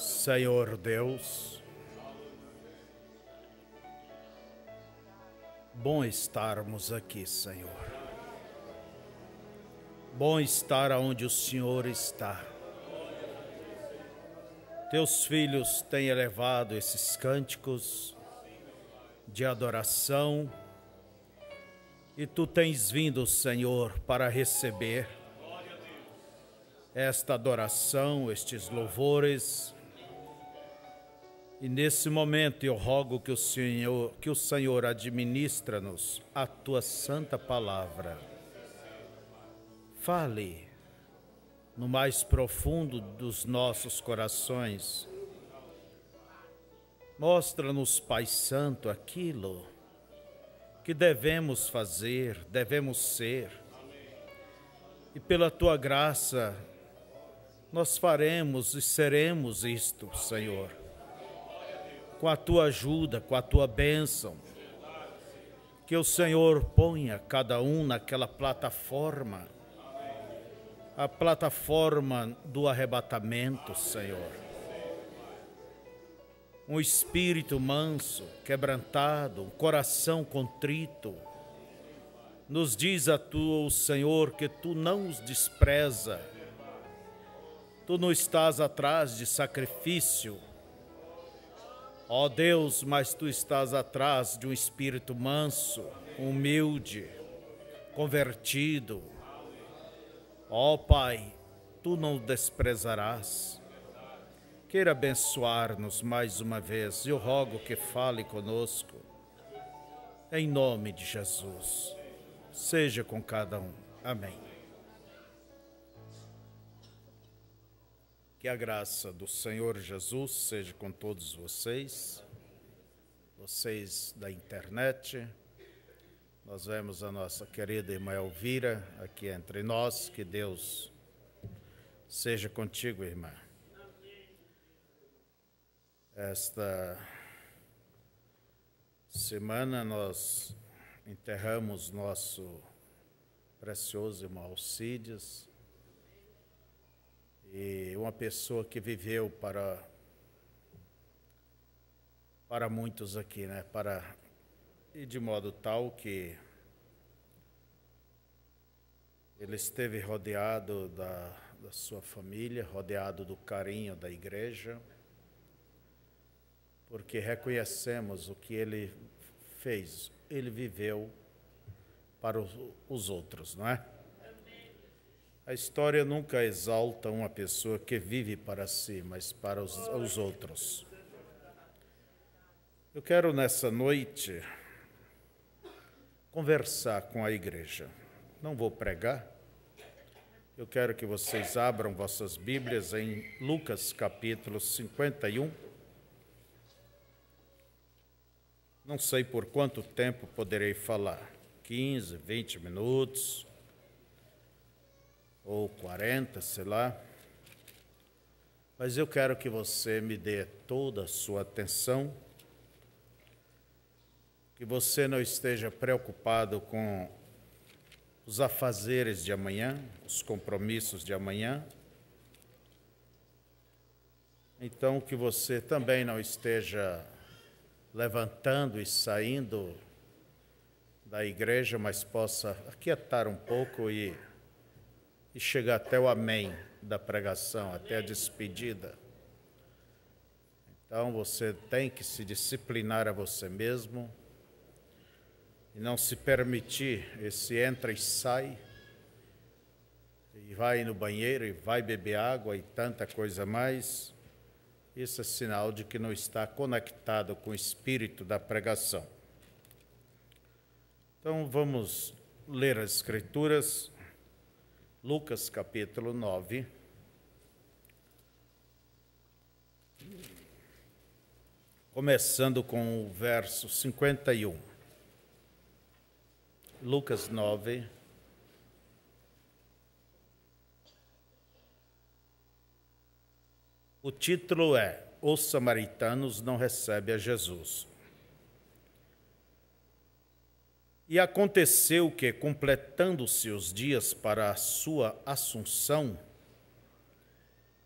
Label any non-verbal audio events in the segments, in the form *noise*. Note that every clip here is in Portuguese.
Senhor Deus, bom estarmos aqui, Senhor. Bom estar onde o Senhor está. Teus filhos têm elevado esses cânticos de adoração e tu tens vindo, Senhor, para receber esta adoração, estes louvores e nesse momento eu rogo que o Senhor, que o Senhor administra-nos a tua santa palavra. Fale no mais profundo dos nossos corações. Mostra-nos, Pai Santo, aquilo que devemos fazer, devemos ser. E pela tua graça, nós faremos e seremos isto, Senhor com a tua ajuda, com a tua bênção. Que o Senhor ponha cada um naquela plataforma, a plataforma do arrebatamento, Senhor. Um espírito manso, quebrantado, um coração contrito. Nos diz a tu, o Senhor, que tu não os despreza. Tu não estás atrás de sacrifício, Ó Deus, mas tu estás atrás de um espírito manso, humilde, convertido. Ó Pai, tu não o desprezarás. Queira abençoar-nos mais uma vez, eu rogo que fale conosco. Em nome de Jesus, seja com cada um. Amém. Que a graça do Senhor Jesus seja com todos vocês, vocês da internet. Nós vemos a nossa querida irmã Elvira aqui entre nós. Que Deus seja contigo, irmã. Esta semana nós enterramos nosso precioso irmão Alcides e uma pessoa que viveu para para muitos aqui, né? Para e de modo tal que ele esteve rodeado da, da sua família, rodeado do carinho da igreja, porque reconhecemos o que ele fez, ele viveu para os, os outros, não é? A história nunca exalta uma pessoa que vive para si, mas para os, os outros. Eu quero nessa noite conversar com a igreja. Não vou pregar. Eu quero que vocês abram vossas Bíblias em Lucas capítulo 51. Não sei por quanto tempo poderei falar 15, 20 minutos ou 40, sei lá. Mas eu quero que você me dê toda a sua atenção, que você não esteja preocupado com os afazeres de amanhã, os compromissos de amanhã. Então, que você também não esteja levantando e saindo da igreja, mas possa aquietar um pouco e e chegar até o amém da pregação, até a despedida. Então você tem que se disciplinar a você mesmo e não se permitir esse entra e sai, e vai no banheiro, e vai beber água e tanta coisa mais. Isso é sinal de que não está conectado com o espírito da pregação. Então vamos ler as Escrituras. Lucas capítulo 9. Começando com o verso 51. Lucas 9. O título é Os Samaritanos não recebem a Jesus. E aconteceu que, completando-se os dias para a sua assunção,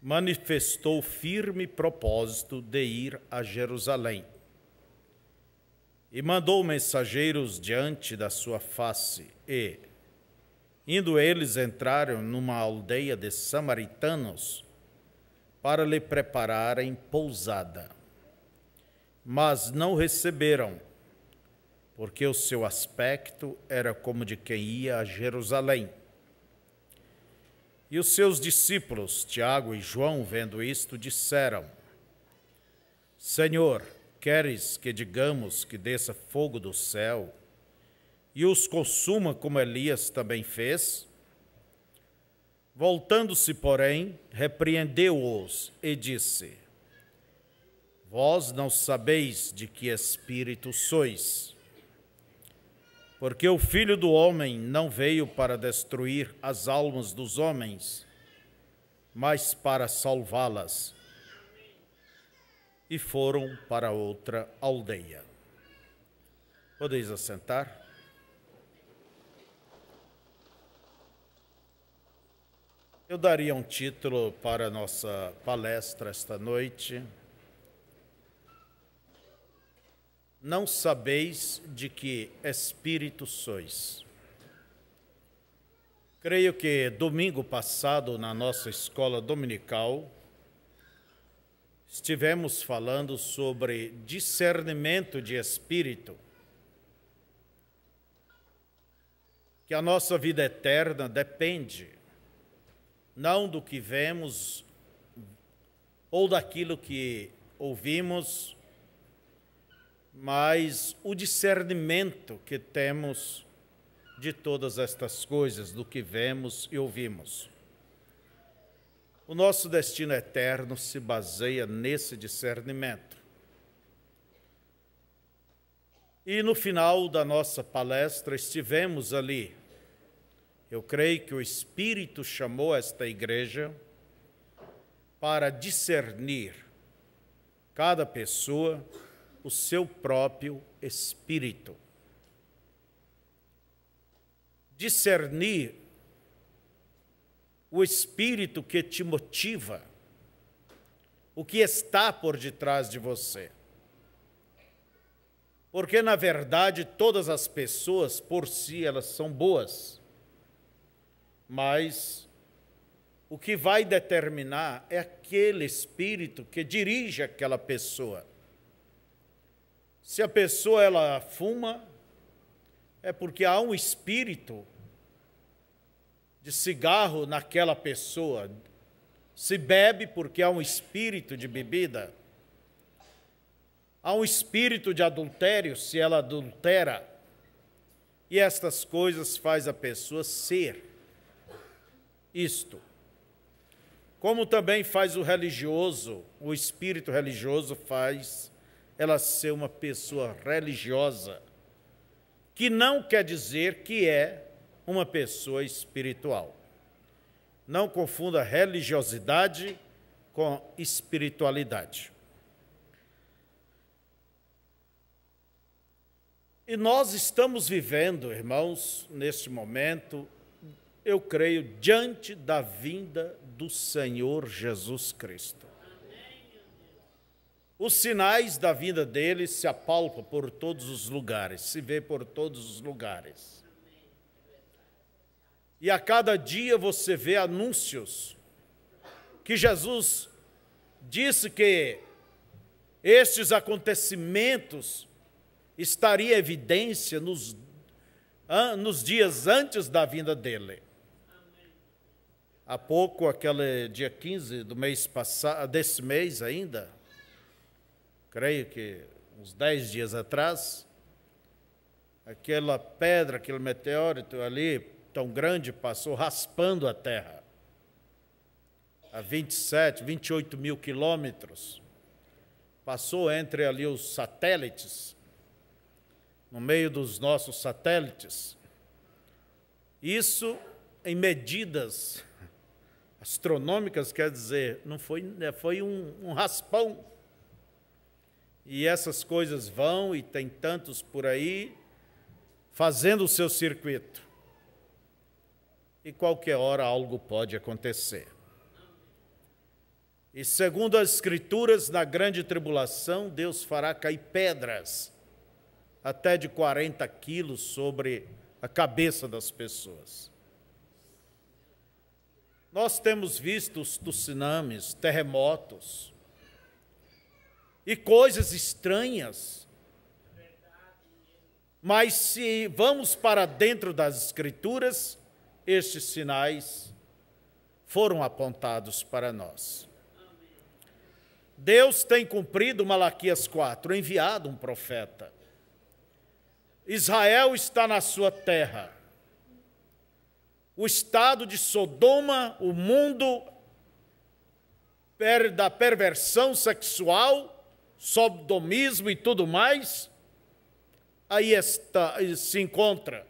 manifestou firme propósito de ir a Jerusalém. E mandou mensageiros diante da sua face, e, indo eles, entraram numa aldeia de samaritanos para lhe prepararem pousada. Mas não receberam porque o seu aspecto era como de quem ia a Jerusalém. E os seus discípulos, Tiago e João, vendo isto, disseram: Senhor, queres que digamos que desça fogo do céu e os consuma como Elias também fez? Voltando-se, porém, repreendeu-os e disse: Vós não sabeis de que espírito sois porque o Filho do Homem não veio para destruir as almas dos homens, mas para salvá-las. E foram para outra aldeia. Podeis assentar. Eu daria um título para a nossa palestra esta noite. não sabeis de que espírito sois. Creio que domingo passado, na nossa escola dominical, estivemos falando sobre discernimento de espírito. Que a nossa vida eterna depende não do que vemos ou daquilo que ouvimos mas o discernimento que temos de todas estas coisas, do que vemos e ouvimos. O nosso destino eterno se baseia nesse discernimento. E no final da nossa palestra estivemos ali. Eu creio que o Espírito chamou esta igreja para discernir cada pessoa o seu próprio espírito. Discernir o espírito que te motiva, o que está por detrás de você. Porque, na verdade, todas as pessoas, por si, elas são boas, mas o que vai determinar é aquele espírito que dirige aquela pessoa. Se a pessoa ela fuma, é porque há um espírito de cigarro naquela pessoa. Se bebe porque há um espírito de bebida. Há um espírito de adultério se ela adultera. E estas coisas faz a pessoa ser isto. Como também faz o religioso, o espírito religioso faz ela ser uma pessoa religiosa, que não quer dizer que é uma pessoa espiritual. Não confunda religiosidade com espiritualidade. E nós estamos vivendo, irmãos, neste momento, eu creio, diante da vinda do Senhor Jesus Cristo. Os sinais da vinda dele se apalpam por todos os lugares, se vê por todos os lugares. E a cada dia você vê anúncios que Jesus disse que estes acontecimentos em evidência nos, nos dias antes da vinda dele. Há pouco, aquele dia 15 do mês passado, desse mês ainda, creio que uns dez dias atrás, aquela pedra, aquele meteorito ali tão grande passou raspando a Terra a 27, 28 mil quilômetros, passou entre ali os satélites, no meio dos nossos satélites. Isso em medidas astronômicas, quer dizer, não foi, né, foi um, um raspão e essas coisas vão, e tem tantos por aí, fazendo o seu circuito. E qualquer hora algo pode acontecer. E segundo as Escrituras, na grande tribulação, Deus fará cair pedras, até de 40 quilos, sobre a cabeça das pessoas. Nós temos visto os tsunamis, terremotos, e coisas estranhas. Mas se vamos para dentro das Escrituras, estes sinais foram apontados para nós. Deus tem cumprido Malaquias 4, enviado um profeta. Israel está na sua terra. O estado de Sodoma, o mundo da perversão sexual, sodomismo e tudo mais, aí está, se encontra.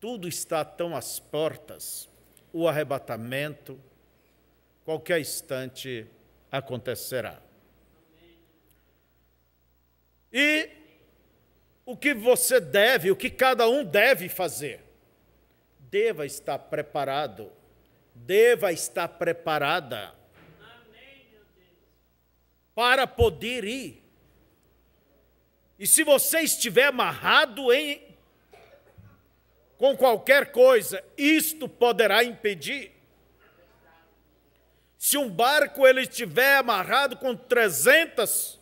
Tudo está tão às portas, o arrebatamento, qualquer instante acontecerá. E o que você deve, o que cada um deve fazer? Deva estar preparado, deva estar preparada para poder ir. E se você estiver amarrado em com qualquer coisa, isto poderá impedir. Se um barco ele estiver amarrado com 300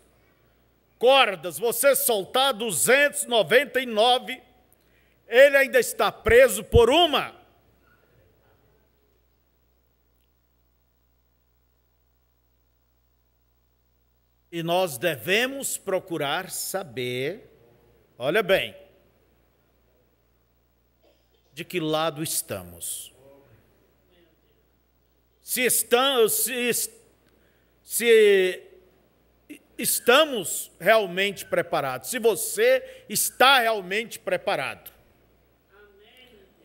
cordas, você soltar 299, ele ainda está preso por uma. E nós devemos procurar saber, olha bem, de que lado estamos. Se, se, se estamos realmente preparados, se você está realmente preparado,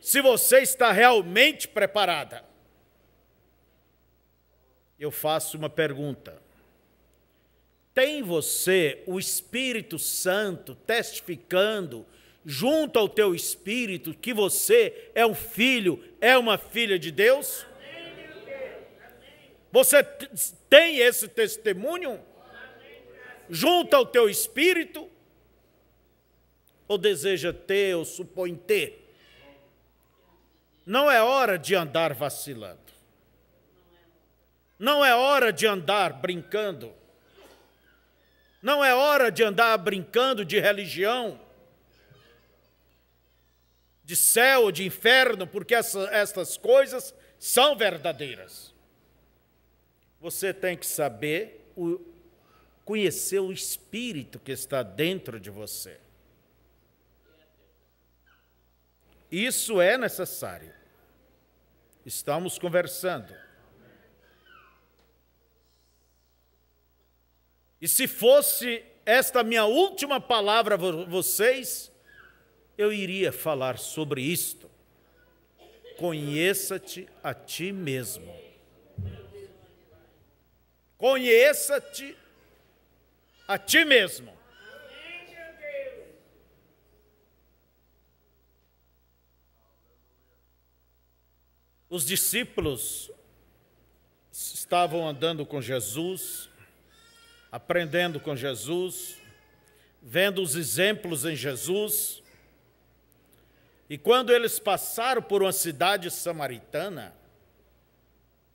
se você está realmente preparada, eu faço uma pergunta. Tem você o Espírito Santo testificando junto ao teu espírito que você é um filho, é uma filha de Deus? Você tem esse testemunho? Junto ao teu espírito? Ou deseja ter ou supõe ter? Não é hora de andar vacilando. Não é hora de andar brincando. Não é hora de andar brincando de religião, de céu ou de inferno, porque essa, essas coisas são verdadeiras. Você tem que saber, o, conhecer o espírito que está dentro de você. Isso é necessário. Estamos conversando. E se fosse esta minha última palavra a vocês, eu iria falar sobre isto. Conheça-te a ti mesmo. Conheça-te a ti mesmo. Os discípulos estavam andando com Jesus, aprendendo com Jesus, vendo os exemplos em Jesus. E quando eles passaram por uma cidade samaritana,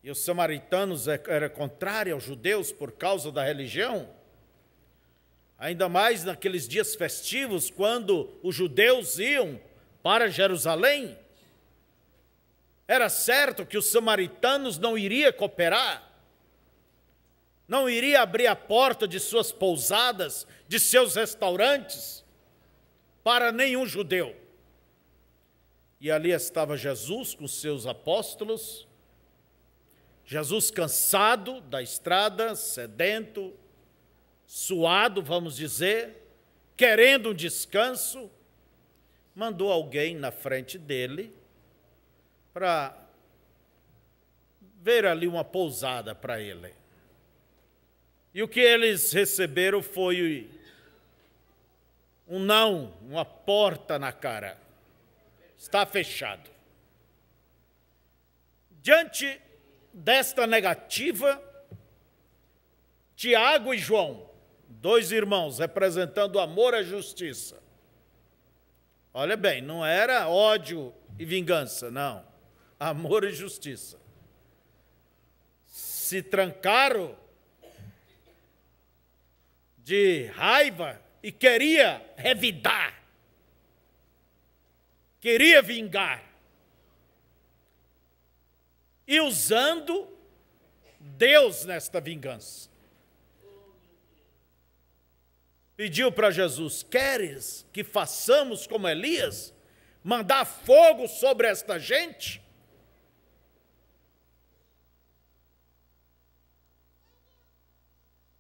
e os samaritanos é, eram contrários aos judeus por causa da religião, ainda mais naqueles dias festivos, quando os judeus iam para Jerusalém, era certo que os samaritanos não iriam cooperar não iria abrir a porta de suas pousadas, de seus restaurantes, para nenhum judeu. E ali estava Jesus com seus apóstolos, Jesus cansado da estrada, sedento, suado, vamos dizer, querendo um descanso, mandou alguém na frente dele para ver ali uma pousada para ele. E o que eles receberam foi um não, uma porta na cara. Está fechado. Diante desta negativa, Tiago e João, dois irmãos representando amor à justiça. Olha bem, não era ódio e vingança, não. Amor e justiça. Se trancaram de raiva e queria revidar, queria vingar. E usando Deus nesta vingança. Pediu para Jesus: Queres que façamos como Elias? Mandar fogo sobre esta gente?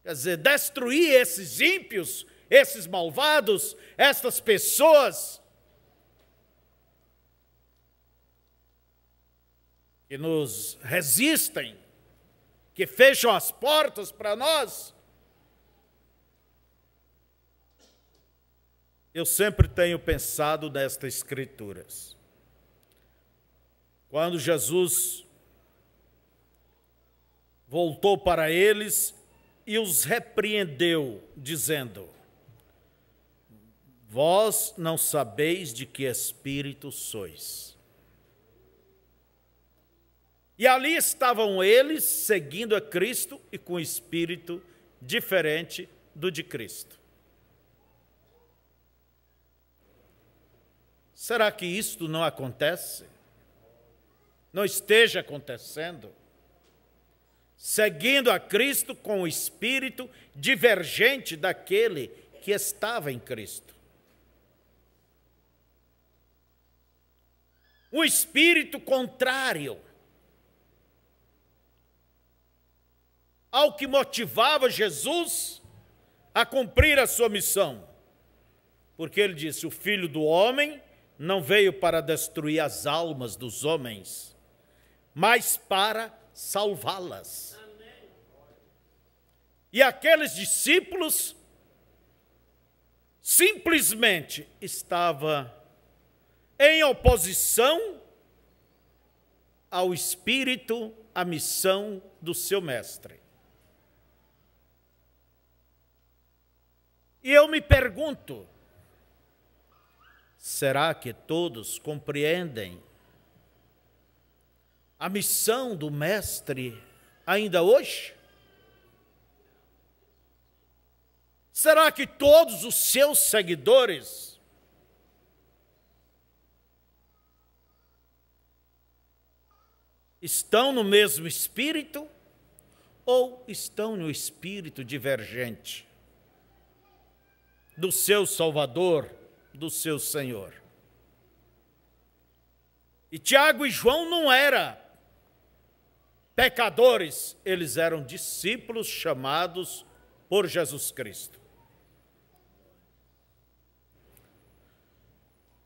Quer dizer, destruir esses ímpios, esses malvados, estas pessoas que nos resistem, que fecham as portas para nós. Eu sempre tenho pensado nestas escrituras. Quando Jesus voltou para eles, e os repreendeu, dizendo: Vós não sabeis de que espírito sois. E ali estavam eles seguindo a Cristo e com espírito diferente do de Cristo. Será que isto não acontece? Não esteja acontecendo? seguindo a Cristo com o espírito divergente daquele que estava em Cristo. Um espírito contrário ao que motivava Jesus a cumprir a sua missão. Porque ele disse: O filho do homem não veio para destruir as almas dos homens, mas para salvá-las. E aqueles discípulos simplesmente estava em oposição ao espírito, à missão do seu mestre. E eu me pergunto, será que todos compreendem a missão do Mestre ainda hoje? Será que todos os seus seguidores estão no mesmo espírito ou estão no espírito divergente do seu Salvador, do seu Senhor? E Tiago e João não era pecadores, eles eram discípulos chamados por Jesus Cristo.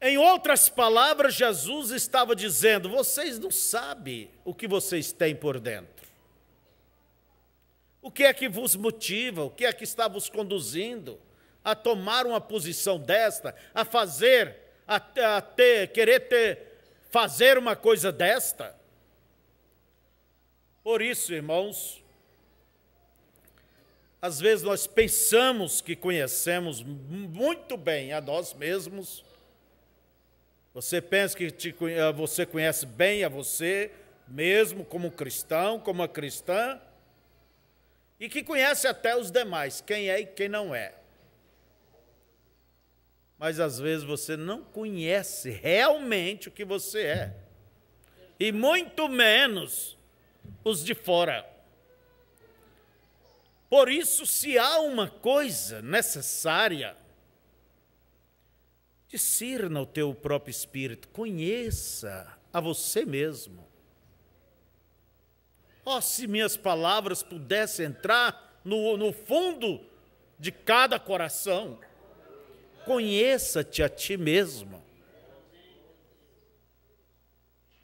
Em outras palavras, Jesus estava dizendo: vocês não sabem o que vocês têm por dentro. O que é que vos motiva? O que é que está vos conduzindo a tomar uma posição desta, a fazer, a, a ter, querer ter, fazer uma coisa desta? Por isso, irmãos, às vezes nós pensamos que conhecemos muito bem a nós mesmos. Você pensa que te, eh, você conhece bem a você mesmo, como cristão, como a cristã, e que conhece até os demais, quem é e quem não é. Mas às vezes você não conhece realmente o que você é, e muito menos os de fora. Por isso, se há uma coisa necessária, discirna o teu próprio espírito, conheça a você mesmo. Oh, se minhas palavras pudessem entrar no, no fundo de cada coração, conheça-te a ti mesmo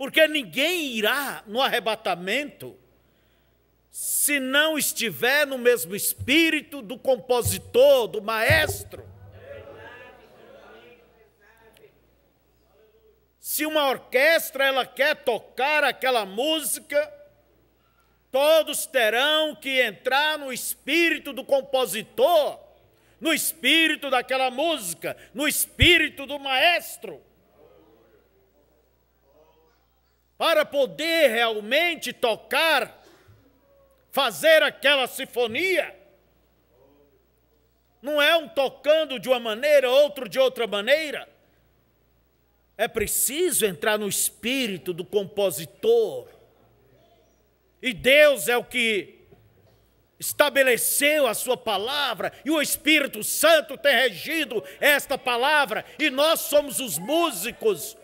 porque ninguém irá no arrebatamento se não estiver no mesmo espírito do compositor, do maestro. Se uma orquestra ela quer tocar aquela música, todos terão que entrar no espírito do compositor, no espírito daquela música, no espírito do maestro. para poder realmente tocar, fazer aquela sinfonia. Não é um tocando de uma maneira, outro de outra maneira. É preciso entrar no espírito do compositor. E Deus é o que estabeleceu a sua palavra, e o Espírito Santo tem regido esta palavra, e nós somos os músicos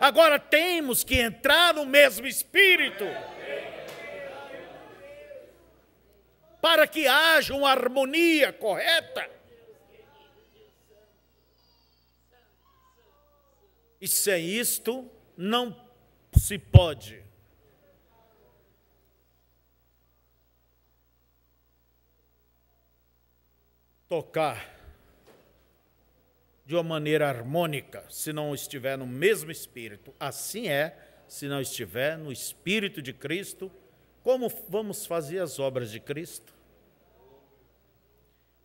Agora temos que entrar no mesmo espírito. Para que haja uma harmonia correta. E sem isto não se pode. Tocar de uma maneira harmônica, se não estiver no mesmo espírito. Assim é, se não estiver no espírito de Cristo, como vamos fazer as obras de Cristo?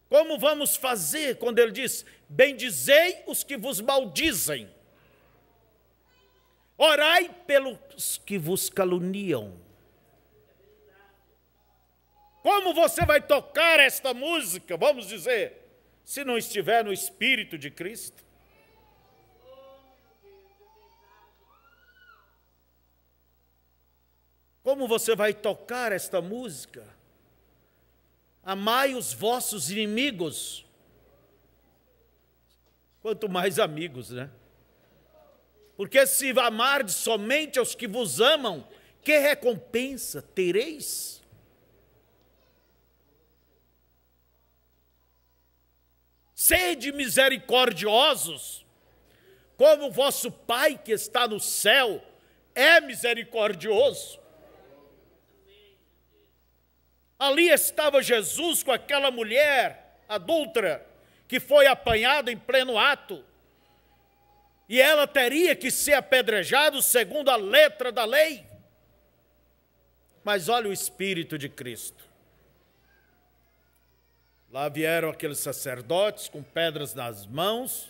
Como vamos fazer quando ele diz: Bendizei os que vos maldizem, orai pelos que vos caluniam. Como você vai tocar esta música? Vamos dizer, se não estiver no Espírito de Cristo? Como você vai tocar esta música? Amai os vossos inimigos. Quanto mais amigos, né? Porque se amardes somente aos que vos amam, que recompensa tereis? Sede misericordiosos, como vosso Pai que está no céu é misericordioso. Ali estava Jesus com aquela mulher adulta que foi apanhada em pleno ato. E ela teria que ser apedrejada segundo a letra da lei. Mas olha o espírito de Cristo. Lá vieram aqueles sacerdotes com pedras nas mãos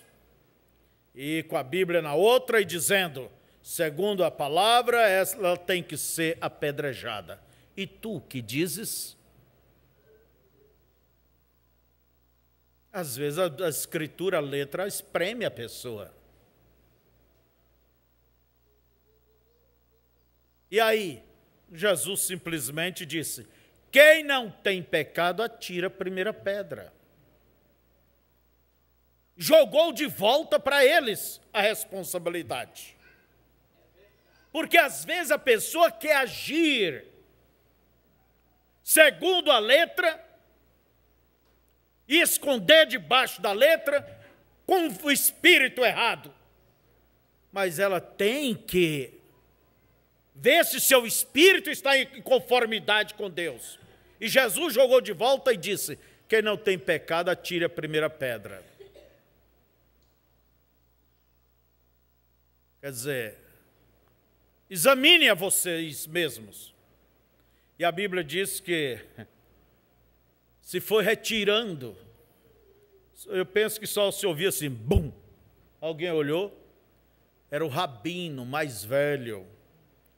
e com a Bíblia na outra e dizendo: segundo a palavra, ela tem que ser apedrejada. E tu que dizes? Às vezes a, a escritura, a letra, espreme a pessoa. E aí, Jesus simplesmente disse: quem não tem pecado, atira a primeira pedra. Jogou de volta para eles a responsabilidade. Porque às vezes a pessoa quer agir segundo a letra e esconder debaixo da letra com o espírito errado. Mas ela tem que ver se seu espírito está em conformidade com Deus. E Jesus jogou de volta e disse: Quem não tem pecado, atire a primeira pedra. Quer dizer, examine a vocês mesmos. E a Bíblia diz que *laughs* se foi retirando. Eu penso que só se ouvia assim, bum. Alguém olhou, era o rabino mais velho,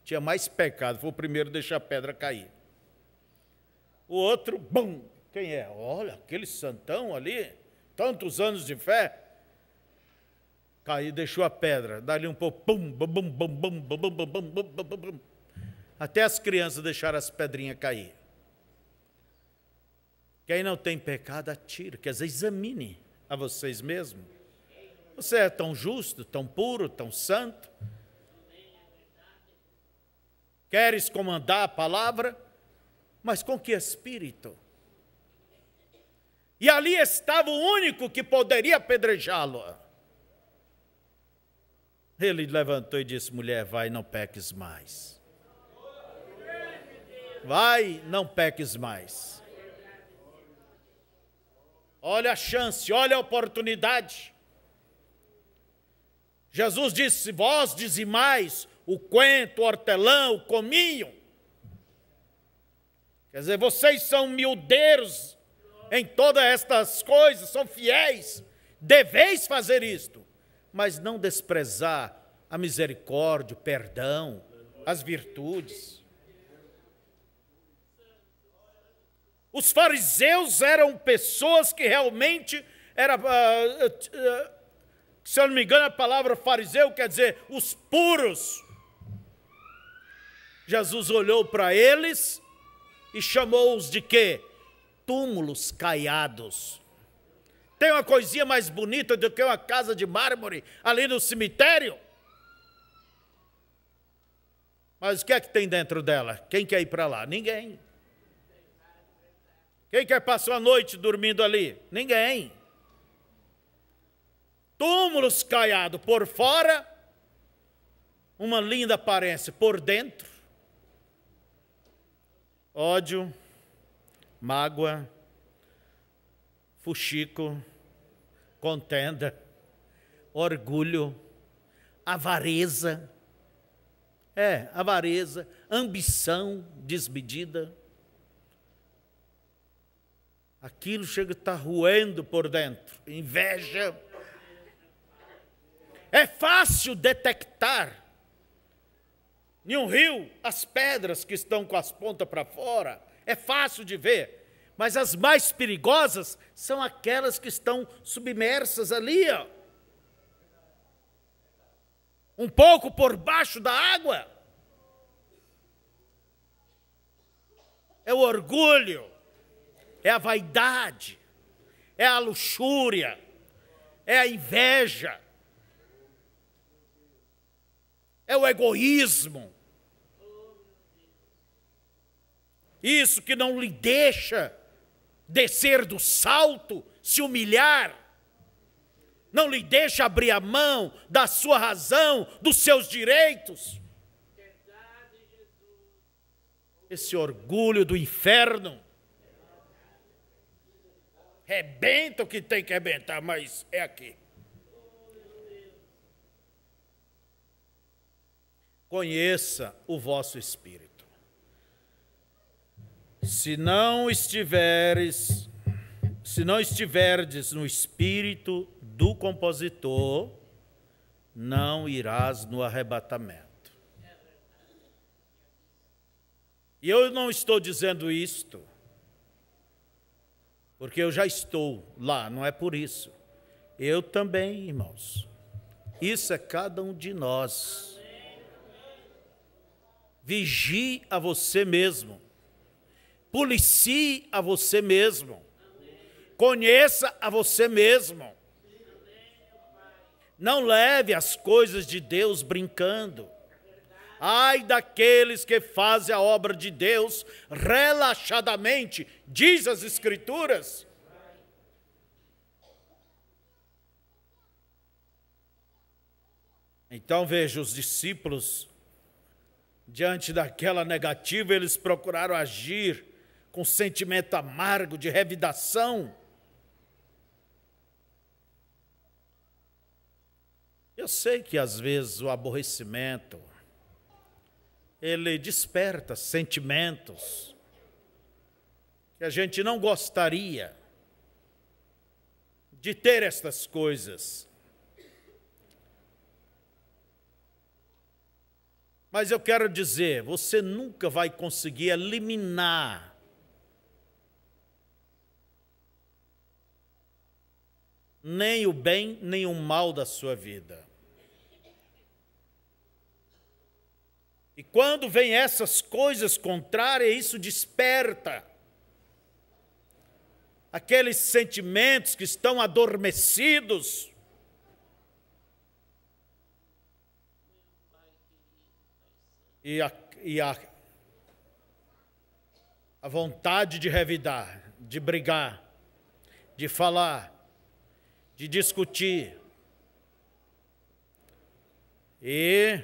tinha mais pecado, foi o primeiro a deixar a pedra cair. O outro, bum, quem é? Olha, aquele santão ali, tantos anos de fé. Caiu, deixou a pedra, dali um pouco, pum, bum, bum, bum, bum, bum, bum, bum, bum, bum, bum, bum. Até as crianças deixaram as pedrinhas cair. Quem não tem pecado, atire quer dizer, examine a vocês mesmos. Você é tão justo, tão puro, tão santo? Queres comandar a palavra? Mas com que espírito? E ali estava o único que poderia apedrejá-lo. Ele levantou e disse: Mulher, vai, não peques mais. Vai, não peques mais. Olha a chance, olha a oportunidade. Jesus disse: Vós dizimais o quento, o hortelã, o cominho Quer dizer, vocês são miudeiros em todas estas coisas, são fiéis, deveis fazer isto, mas não desprezar a misericórdia, o perdão, as virtudes. Os fariseus eram pessoas que realmente era, ah, ah, ah, se eu não me engano, a palavra fariseu quer dizer os puros. Jesus olhou para eles e chamou-os de quê? Túmulos caiados. Tem uma coisinha mais bonita do que uma casa de mármore ali no cemitério? Mas o que é que tem dentro dela? Quem quer ir para lá? Ninguém. Quem quer passar a noite dormindo ali? Ninguém. Túmulos caiados por fora, uma linda aparência por dentro, ódio, mágoa, fuxico, contenda, orgulho, avareza. É, avareza, ambição desmedida. Aquilo chega a estar tá ruendo por dentro. Inveja. É fácil detectar em um rio, as pedras que estão com as pontas para fora, é fácil de ver, mas as mais perigosas são aquelas que estão submersas ali, ó. um pouco por baixo da água. É o orgulho, é a vaidade, é a luxúria, é a inveja, é o egoísmo, isso que não lhe deixa descer do salto, se humilhar, não lhe deixa abrir a mão da sua razão, dos seus direitos. Esse orgulho do inferno rebenta o que tem que rebentar, mas é aqui. Conheça o vosso espírito. Se não estiveres, se não estiverdes no espírito do compositor, não irás no arrebatamento. E eu não estou dizendo isto, porque eu já estou lá, não é por isso. Eu também, irmãos. Isso é cada um de nós. Vigie a você mesmo. Policie a você mesmo. Conheça a você mesmo. Não leve as coisas de Deus brincando. Ai daqueles que fazem a obra de Deus relaxadamente, diz as Escrituras. Então veja, os discípulos, diante daquela negativa, eles procuraram agir com sentimento amargo, de revidação. Eu sei que às vezes o aborrecimento ele desperta sentimentos que a gente não gostaria de ter estas coisas. Mas eu quero dizer, você nunca vai conseguir eliminar nem o bem, nem o mal da sua vida. E quando vem essas coisas contrárias, isso desperta aqueles sentimentos que estão adormecidos. E a, e a, a vontade de revidar, de brigar, de falar, de discutir. E,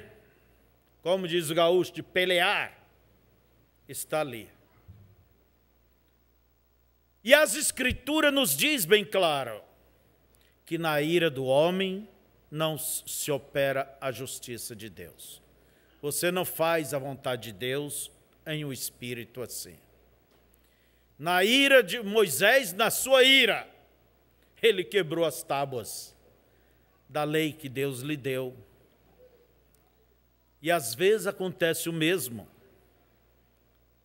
como diz o gaúcho, de pelear, está ali. E as Escrituras nos diz bem claro que na ira do homem não se opera a justiça de Deus. Você não faz a vontade de Deus em um espírito assim. Na ira de Moisés, na sua ira, ele quebrou as tábuas da lei que Deus lhe deu. E às vezes acontece o mesmo.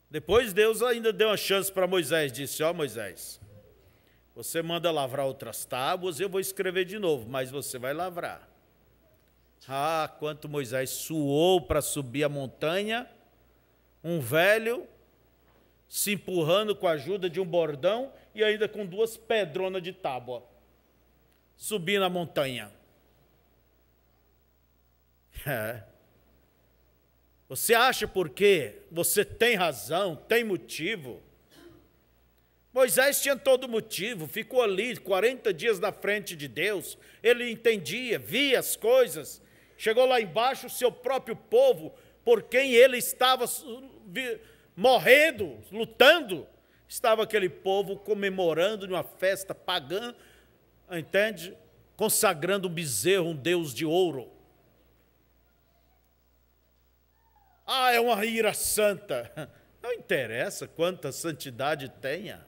Depois Deus ainda deu uma chance para Moisés, disse: Ó oh, Moisés, você manda lavrar outras tábuas, eu vou escrever de novo, mas você vai lavrar. Ah, quanto Moisés suou para subir a montanha, um velho se empurrando com a ajuda de um bordão e ainda com duas pedronas de tábua. Subi na montanha. *laughs* É. Você acha porque você tem razão, tem motivo? Moisés tinha todo motivo, ficou ali 40 dias na frente de Deus, ele entendia, via as coisas, chegou lá embaixo, o seu próprio povo, por quem ele estava morrendo, lutando, Estava aquele povo comemorando numa festa pagã, entende? Consagrando um bezerro, um deus de ouro. Ah, é uma ira santa. *laughs* Não interessa quanta santidade tenha.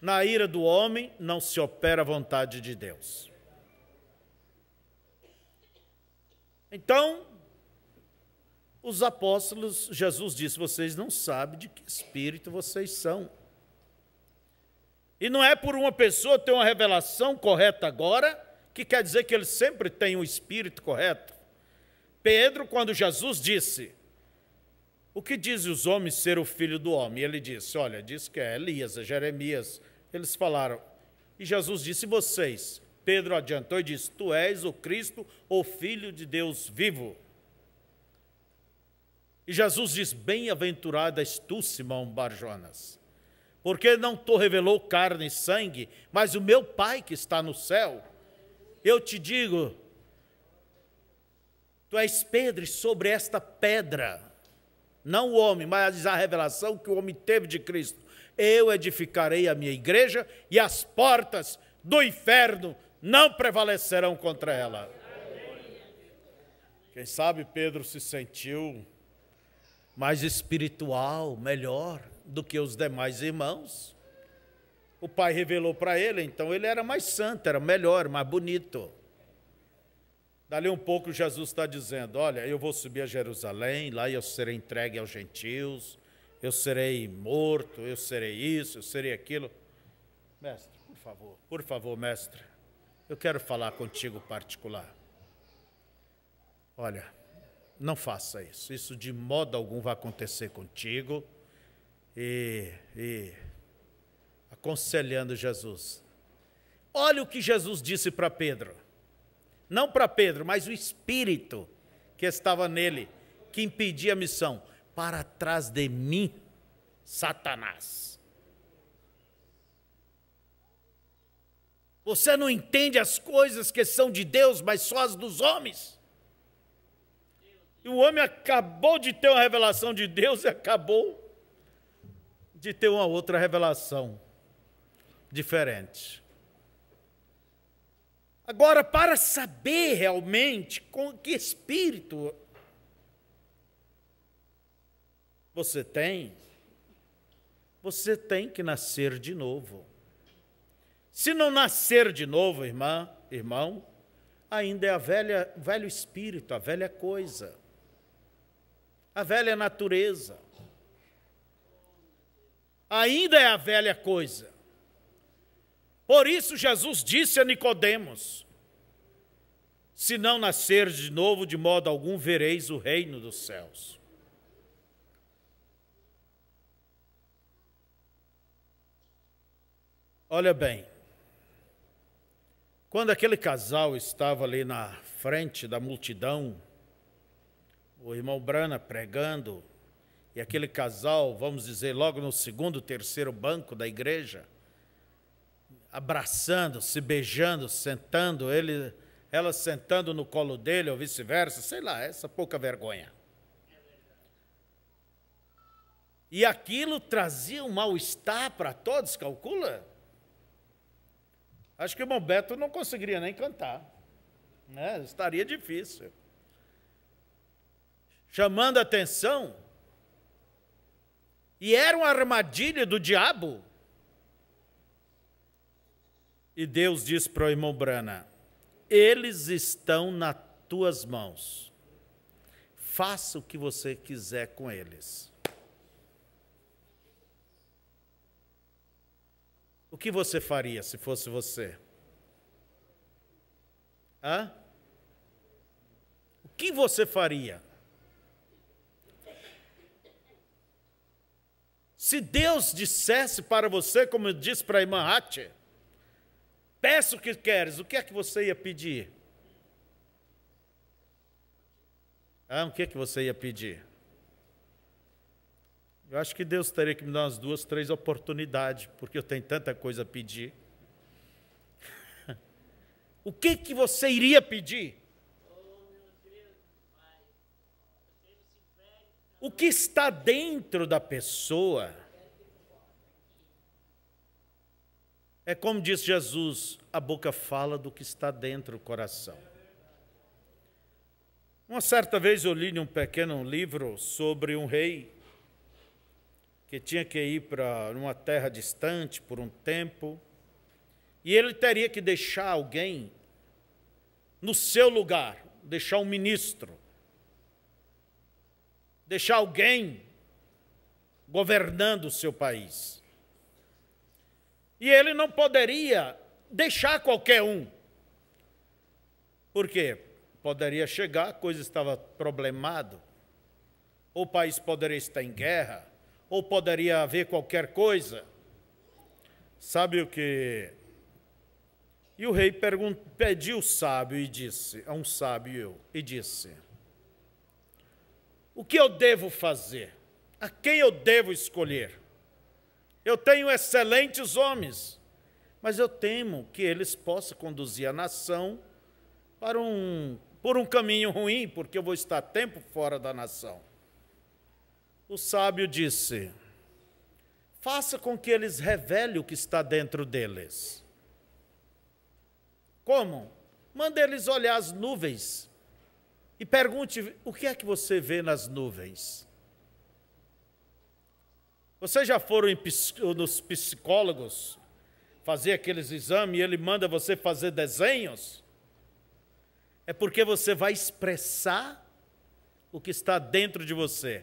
Na ira do homem não se opera a vontade de Deus. Então, os apóstolos, Jesus disse: vocês não sabem de que espírito vocês são. E não é por uma pessoa ter uma revelação correta agora, que quer dizer que ele sempre tem um espírito correto. Pedro, quando Jesus disse: O que dizem os homens ser o filho do homem? Ele disse: Olha, diz que é Elias, é Jeremias. Eles falaram. E Jesus disse: Vocês. Pedro adiantou e disse: Tu és o Cristo, o Filho de Deus vivo. E Jesus diz: Bem-aventurada és tu, Simão Barjonas, porque não te revelou carne e sangue, mas o meu Pai que está no céu. Eu te digo, tu és Pedro, e sobre esta pedra, não o homem, mas a revelação que o homem teve de Cristo, eu edificarei a minha igreja e as portas do inferno não prevalecerão contra ela. Quem sabe Pedro se sentiu mais espiritual, melhor do que os demais irmãos. O pai revelou para ele, então ele era mais santo, era melhor, mais bonito. Dali um pouco, Jesus está dizendo: Olha, eu vou subir a Jerusalém, lá eu serei entregue aos gentios, eu serei morto, eu serei isso, eu serei aquilo. Mestre, por favor, por favor, mestre, eu quero falar contigo particular. Olha, não faça isso. Isso de modo algum vai acontecer contigo. E, e aconselhando Jesus. Olha o que Jesus disse para Pedro. Não para Pedro, mas o Espírito que estava nele, que impedia a missão. Para trás de mim, Satanás. Você não entende as coisas que são de Deus, mas só as dos homens. O homem acabou de ter uma revelação de Deus e acabou de ter uma outra revelação diferente. Agora, para saber realmente com que espírito você tem, você tem que nascer de novo. Se não nascer de novo, irmã, irmão, ainda é a velha, o velho espírito, a velha coisa a velha natureza. Ainda é a velha coisa. Por isso Jesus disse a Nicodemos: Se não nascer de novo de modo algum vereis o reino dos céus. Olha bem, quando aquele casal estava ali na frente da multidão, o irmão Brana pregando, e aquele casal, vamos dizer, logo no segundo, terceiro banco da igreja, abraçando, se beijando, sentando, ele, ela sentando no colo dele ou vice-versa, sei lá, essa pouca vergonha. E aquilo trazia um mal-estar para todos, calcula? Acho que o irmão Beto não conseguiria nem cantar. Né? Estaria difícil chamando atenção, e era uma armadilha do diabo. E Deus diz para o irmão Brana: eles estão nas tuas mãos. Faça o que você quiser com eles. O que você faria se fosse você? Hã? O que você faria? Se Deus dissesse para você, como eu disse para a irmã Hatcher, peça o que queres, o que é que você ia pedir? Ah, o que é que você ia pedir? Eu acho que Deus teria que me dar umas duas, três oportunidades, porque eu tenho tanta coisa a pedir. *laughs* o que é que você iria pedir? o que está dentro da pessoa. É como diz Jesus: a boca fala do que está dentro do coração. Uma certa vez eu li um pequeno livro sobre um rei que tinha que ir para uma terra distante por um tempo e ele teria que deixar alguém no seu lugar, deixar um ministro deixar alguém governando o seu país. E ele não poderia deixar qualquer um. Por quê? Poderia chegar, a coisa estava problemada, ou o país poderia estar em guerra, ou poderia haver qualquer coisa. Sabe o que? E o rei pediu sábio e disse, a é um sábio eu, e disse: o que eu devo fazer? A quem eu devo escolher? Eu tenho excelentes homens, mas eu temo que eles possam conduzir a nação para um, por um caminho ruim, porque eu vou estar tempo fora da nação. O sábio disse: faça com que eles revelem o que está dentro deles. Como? Manda eles olhar as nuvens e pergunte: o que é que você vê nas nuvens? Vocês já foram em, nos psicólogos fazer aqueles exames e ele manda você fazer desenhos? É porque você vai expressar o que está dentro de você.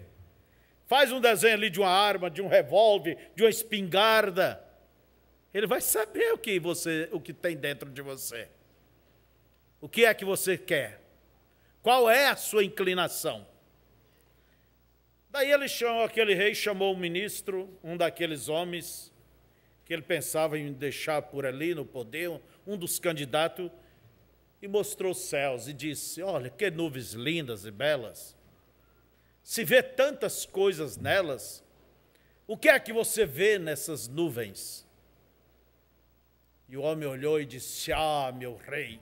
Faz um desenho ali de uma arma, de um revólver, de uma espingarda. Ele vai saber o que você, o que tem dentro de você. O que é que você quer? Qual é a sua inclinação? Daí ele chamou aquele rei, chamou o ministro, um daqueles homens que ele pensava em deixar por ali no poder, um dos candidatos, e mostrou os céus e disse: Olha, que nuvens lindas e belas. Se vê tantas coisas nelas. O que é que você vê nessas nuvens? E o homem olhou e disse: Ah, meu rei,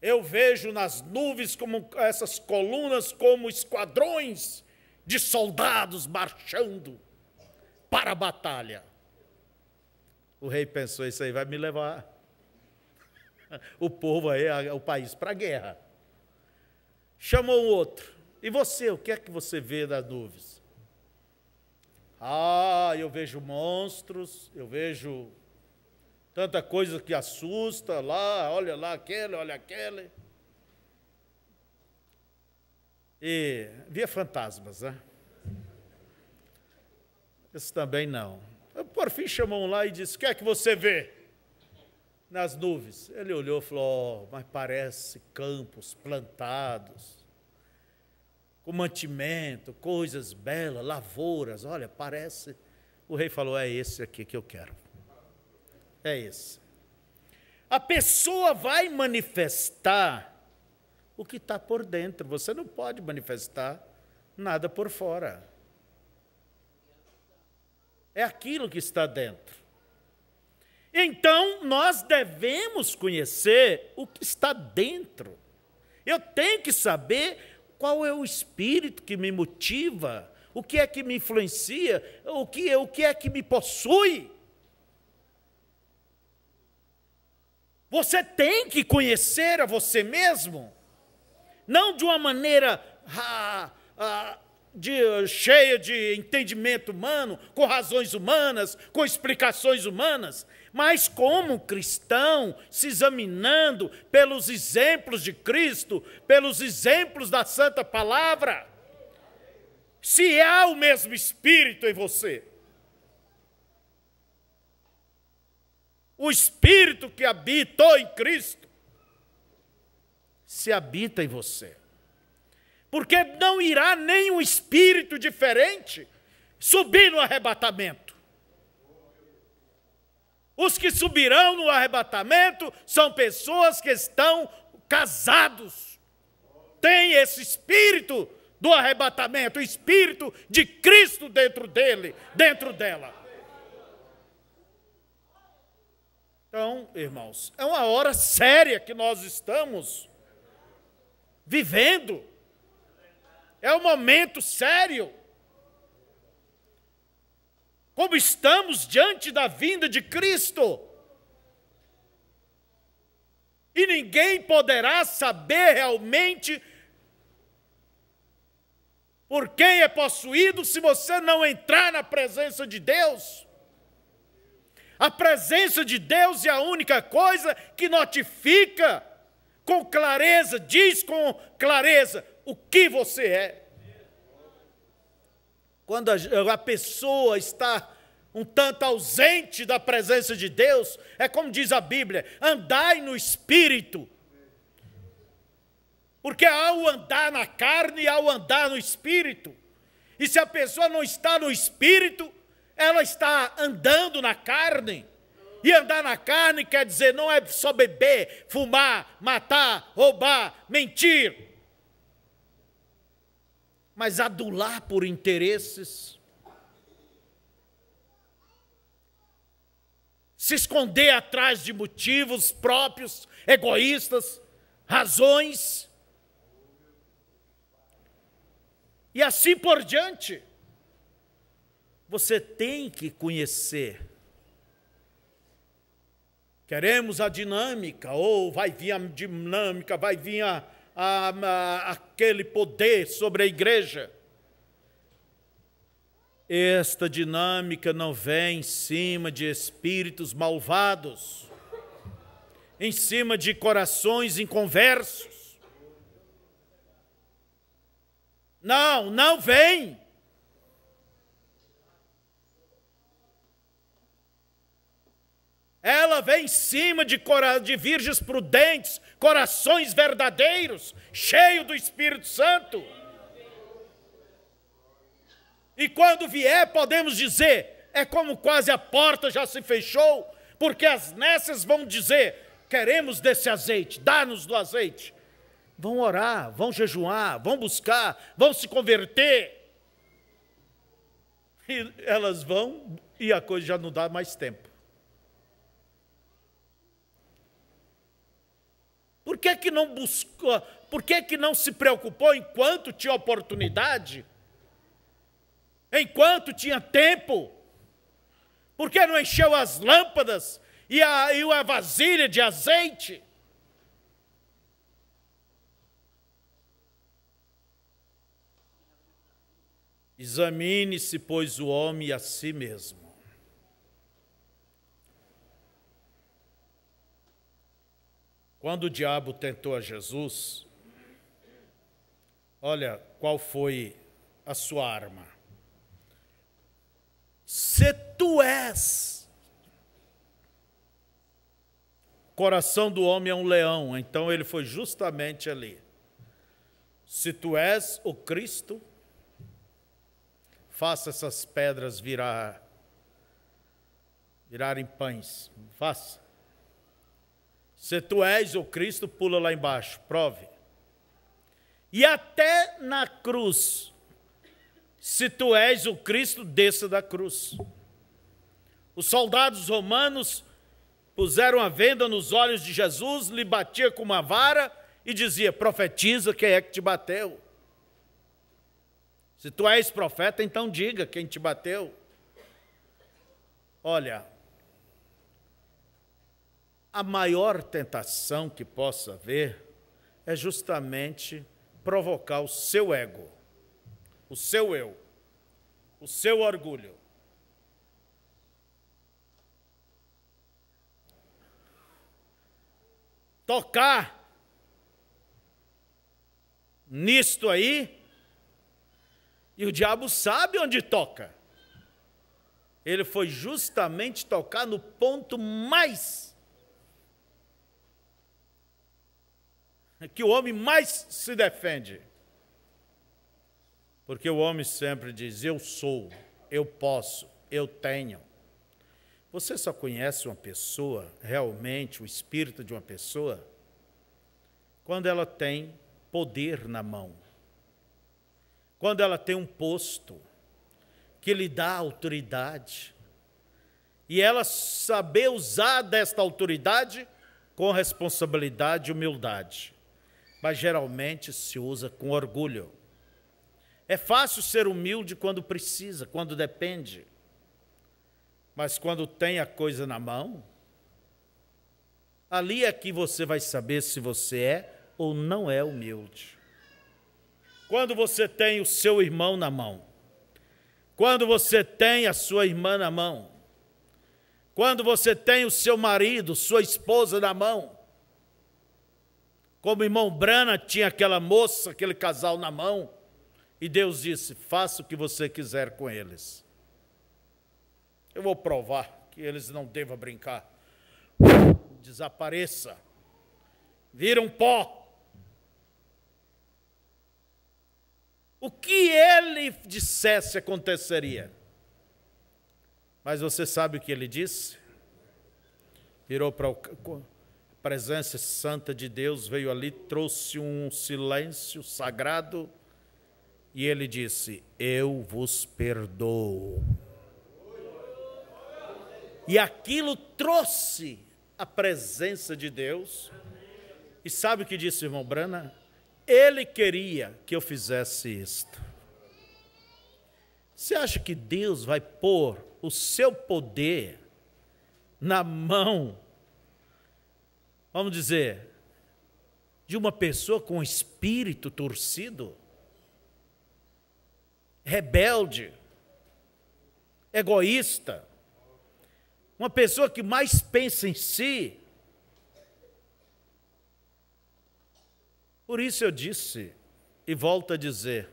eu vejo nas nuvens como essas colunas como esquadrões de soldados marchando para a batalha. O rei pensou: isso aí vai me levar *laughs* o povo aí, o país para a guerra. Chamou o outro. E você, o que é que você vê nas nuvens? Ah, eu vejo monstros, eu vejo Tanta coisa que assusta lá, olha lá aquele, olha aquele. E via fantasmas, né? Isso também não. Por fim chamou um lá e disse: O que é que você vê? Nas nuvens. Ele olhou e falou: oh, Mas parece campos plantados, com mantimento, coisas belas, lavouras. Olha, parece. O rei falou: É esse aqui que eu quero é esse. A pessoa vai manifestar o que está por dentro. Você não pode manifestar nada por fora. É aquilo que está dentro. Então, nós devemos conhecer o que está dentro. Eu tenho que saber qual é o espírito que me motiva, o que é que me influencia, o que, é, o que é que me possui. Você tem que conhecer a você mesmo, não de uma maneira ah, ah, de, cheia de entendimento humano, com razões humanas, com explicações humanas, mas como cristão, se examinando pelos exemplos de Cristo, pelos exemplos da Santa Palavra. Se há o mesmo Espírito em você. o Espírito que habitou em Cristo se habita em você. Porque não irá nenhum espírito diferente subir no arrebatamento. Os que subirão no arrebatamento são pessoas que estão casados. Tem esse espírito do arrebatamento, o espírito de Cristo dentro dele, dentro dela. Então, irmãos, é uma hora séria que nós estamos vivendo. É um momento sério. Como estamos diante da vinda de Cristo. E ninguém poderá saber realmente por quem é possuído se você não entrar na presença de Deus. A presença de Deus é a única coisa que notifica com clareza, diz com clareza o que você é. Quando a, a pessoa está um tanto ausente da presença de Deus, é como diz a Bíblia: andai no espírito. Porque ao andar na carne, ao andar no espírito. E se a pessoa não está no espírito, ela está andando na carne. E andar na carne quer dizer não é só beber, fumar, matar, roubar, mentir. Mas adular por interesses. Se esconder atrás de motivos próprios, egoístas, razões. E assim por diante. Você tem que conhecer. Queremos a dinâmica, ou vai vir a dinâmica, vai vir a, a, a, aquele poder sobre a igreja. Esta dinâmica não vem em cima de espíritos malvados, em cima de corações inconversos. Não, não vem. Ela vem em cima de, de virgens prudentes, corações verdadeiros, cheio do Espírito Santo. E quando vier, podemos dizer: é como quase a porta já se fechou, porque as nessas vão dizer: queremos desse azeite, dá-nos do azeite. Vão orar, vão jejuar, vão buscar, vão se converter. E elas vão e a coisa já não dá mais tempo. Por que, que não buscou? Por que, que não se preocupou enquanto tinha oportunidade? Enquanto tinha tempo? Por que não encheu as lâmpadas e a, e a vasilha de azeite? Examine-se, pois, o homem a si mesmo Quando o diabo tentou a Jesus, olha qual foi a sua arma. Se tu és. O coração do homem é um leão, então ele foi justamente ali. Se tu és o Cristo, faça essas pedras virar virarem pães. Faça. Se tu és o Cristo, pula lá embaixo, prove. E até na cruz, se tu és o Cristo, desça da cruz. Os soldados romanos puseram a venda nos olhos de Jesus, lhe batia com uma vara e dizia: profetiza quem é que te bateu. Se tu és profeta, então diga quem te bateu. Olha, a maior tentação que possa haver é justamente provocar o seu ego, o seu eu, o seu orgulho. Tocar nisto aí, e o diabo sabe onde toca. Ele foi justamente tocar no ponto mais É que o homem mais se defende. Porque o homem sempre diz: Eu sou, eu posso, eu tenho. Você só conhece uma pessoa, realmente, o espírito de uma pessoa, quando ela tem poder na mão, quando ela tem um posto que lhe dá autoridade, e ela saber usar desta autoridade com responsabilidade e humildade mas geralmente se usa com orgulho. É fácil ser humilde quando precisa, quando depende, mas quando tem a coisa na mão, ali é que você vai saber se você é ou não é humilde. Quando você tem o seu irmão na mão, quando você tem a sua irmã na mão, quando você tem o seu marido, sua esposa na mão, como o irmão Brana tinha aquela moça, aquele casal na mão, e Deus disse: Faça o que você quiser com eles. Eu vou provar que eles não devam brincar. Desapareça. Vira um pó. O que ele dissesse aconteceria. Mas você sabe o que ele disse? Virou para o presença santa de Deus veio ali, trouxe um silêncio sagrado e ele disse: Eu vos perdoo. E aquilo trouxe a presença de Deus. E sabe o que disse irmão Brana? Ele queria que eu fizesse isto. Você acha que Deus vai pôr o seu poder na mão vamos dizer, de uma pessoa com espírito torcido, rebelde, egoísta, uma pessoa que mais pensa em si. Por isso eu disse, e volto a dizer,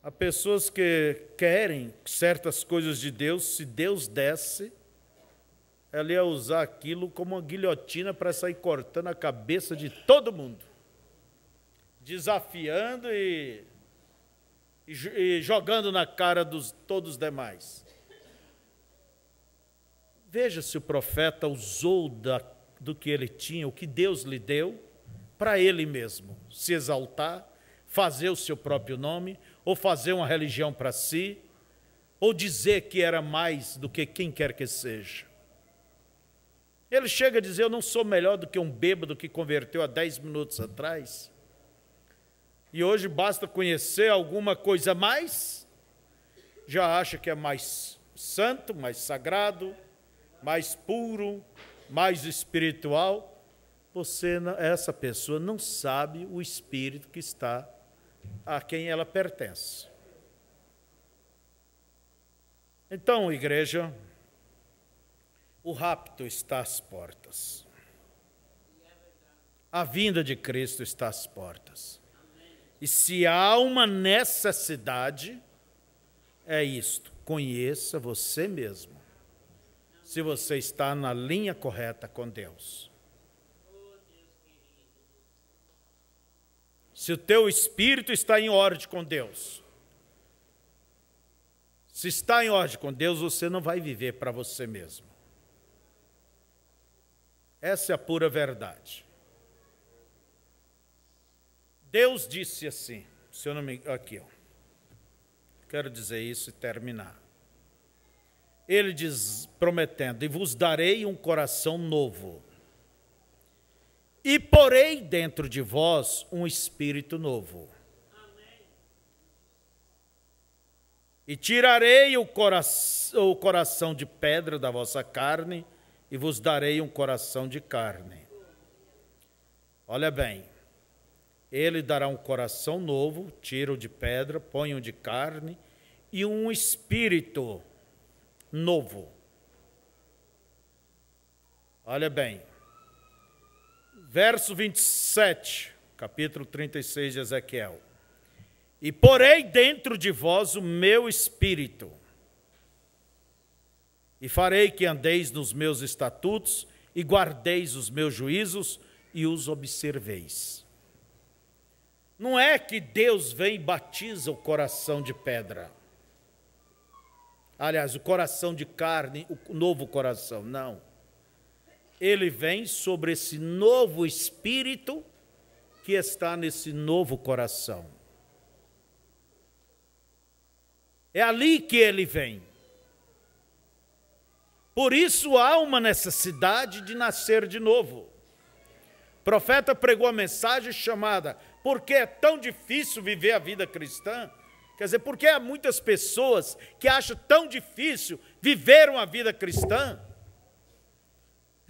há pessoas que querem certas coisas de Deus, se Deus desse, ela ia usar aquilo como uma guilhotina para sair cortando a cabeça de todo mundo, desafiando e, e, e jogando na cara dos todos os demais. Veja se o profeta usou da, do que ele tinha, o que Deus lhe deu, para ele mesmo se exaltar, fazer o seu próprio nome, ou fazer uma religião para si, ou dizer que era mais do que quem quer que seja. Ele chega a dizer: Eu não sou melhor do que um bêbado que converteu há dez minutos atrás. E hoje basta conhecer alguma coisa mais, já acha que é mais santo, mais sagrado, mais puro, mais espiritual. Você, essa pessoa não sabe o espírito que está a quem ela pertence. Então, igreja, o rapto está às portas. A vinda de Cristo está às portas. E se há uma necessidade, é isto: conheça você mesmo, se você está na linha correta com Deus. Se o teu espírito está em ordem com Deus. Se está em ordem com Deus, você não vai viver para você mesmo. Essa é a pura verdade. Deus disse assim, se eu não me. Aqui, ó. Quero dizer isso e terminar. Ele diz, prometendo: E vos darei um coração novo, e porei dentro de vós um espírito novo. Amém. E tirarei o o coração de pedra da vossa carne e vos darei um coração de carne. Olha bem, ele dará um coração novo, tiro de pedra, ponho de carne, e um espírito novo. Olha bem, verso 27, capítulo 36 de Ezequiel: E porei dentro de vós o meu espírito e farei que andeis nos meus estatutos e guardeis os meus juízos e os observeis. Não é que Deus vem e batiza o coração de pedra. Aliás, o coração de carne, o novo coração, não. Ele vem sobre esse novo espírito que está nesse novo coração. É ali que ele vem. Por isso há uma necessidade de nascer de novo. O profeta pregou a mensagem chamada Porque é tão difícil viver a vida cristã? Quer dizer, por que há muitas pessoas que acham tão difícil viver uma vida cristã?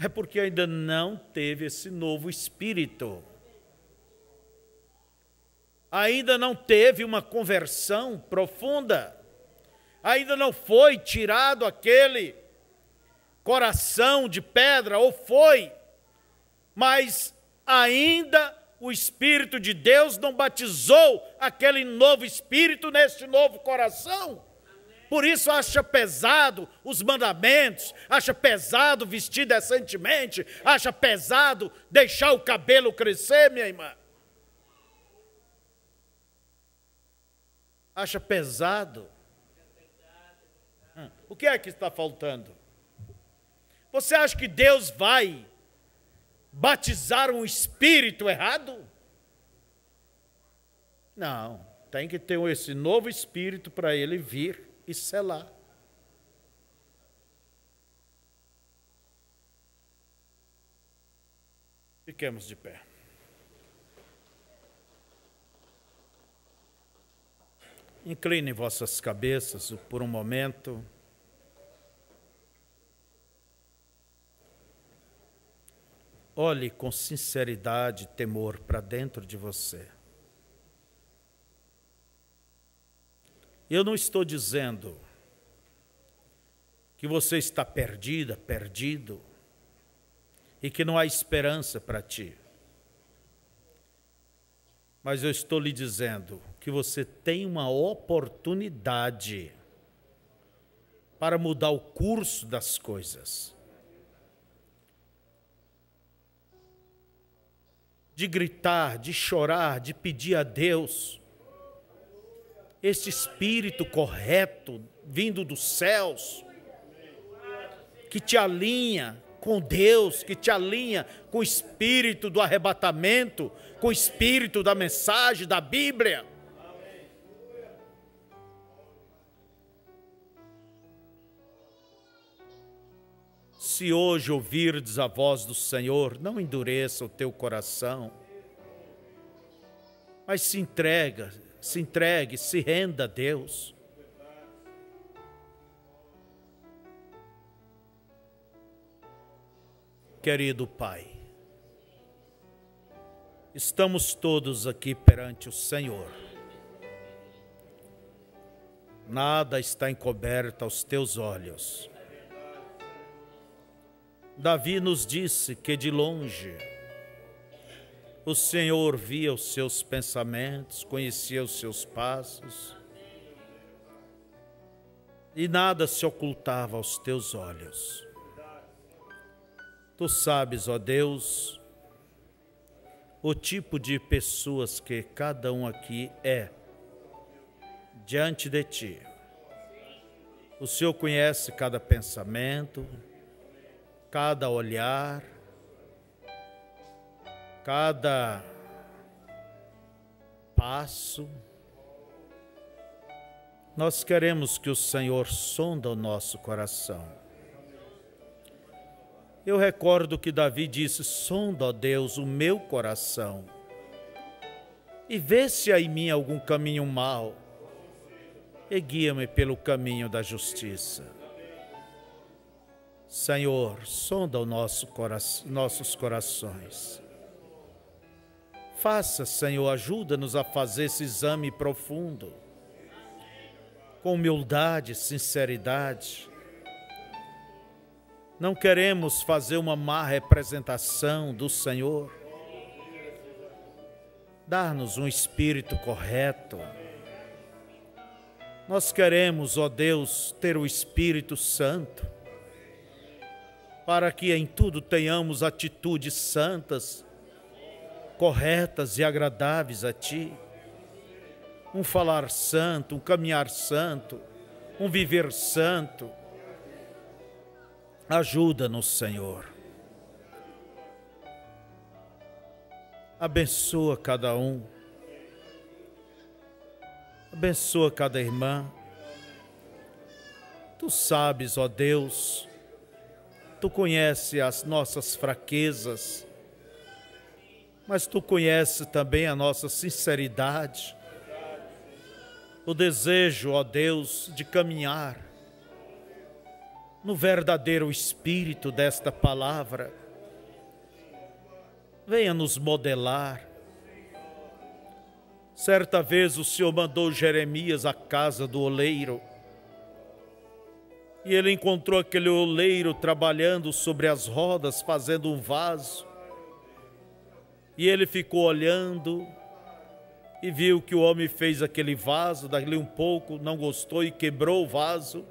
É porque ainda não teve esse novo espírito. Ainda não teve uma conversão profunda. Ainda não foi tirado aquele coração de pedra, ou foi, mas ainda o Espírito de Deus não batizou aquele novo Espírito neste novo coração. Por isso acha pesado os mandamentos, acha pesado vestir decentemente, acha pesado deixar o cabelo crescer, minha irmã. Acha pesado. Hum, o que é que está faltando? Você acha que Deus vai batizar um espírito errado? Não, tem que ter esse novo espírito para ele vir e selar. Fiquemos de pé. Incline vossas cabeças por um momento. Olhe com sinceridade e temor para dentro de você. Eu não estou dizendo que você está perdida, perdido, e que não há esperança para ti. Mas eu estou lhe dizendo que você tem uma oportunidade para mudar o curso das coisas. de gritar, de chorar, de pedir a Deus. Este espírito correto, vindo dos céus, que te alinha com Deus, que te alinha com o espírito do arrebatamento, com o espírito da mensagem da Bíblia. Se hoje ouvirdes a voz do Senhor, não endureça o teu coração, mas se entrega, se entregue, se renda a Deus. Querido Pai, estamos todos aqui perante o Senhor. Nada está encoberto aos teus olhos Davi nos disse que de longe o Senhor via os seus pensamentos, conhecia os seus passos, e nada se ocultava aos teus olhos. Tu sabes, ó Deus, o tipo de pessoas que cada um aqui é diante de ti. O Senhor conhece cada pensamento, cada olhar, cada passo. Nós queremos que o Senhor sonda o nosso coração. Eu recordo que Davi disse: Sonda, ó Deus, o meu coração, e vê se há em mim algum caminho mau, e guia-me pelo caminho da justiça. Senhor, sonda os nosso cora nossos corações. Faça, Senhor, ajuda-nos a fazer esse exame profundo, com humildade, sinceridade. Não queremos fazer uma má representação do Senhor. Dar-nos um espírito correto. Nós queremos, ó Deus, ter o Espírito Santo para que em tudo tenhamos atitudes santas, corretas e agradáveis a Ti. Um falar santo, um caminhar santo, um viver santo. Ajuda-nos, Senhor. Abençoa cada um. Abençoa cada irmã. Tu sabes, ó Deus, tu conhece as nossas fraquezas, mas tu conhece também a nossa sinceridade, o desejo, ó Deus, de caminhar no verdadeiro espírito desta palavra. Venha nos modelar. Certa vez o Senhor mandou Jeremias à casa do oleiro e ele encontrou aquele oleiro trabalhando sobre as rodas, fazendo um vaso. E ele ficou olhando e viu que o homem fez aquele vaso, dali um pouco, não gostou e quebrou o vaso.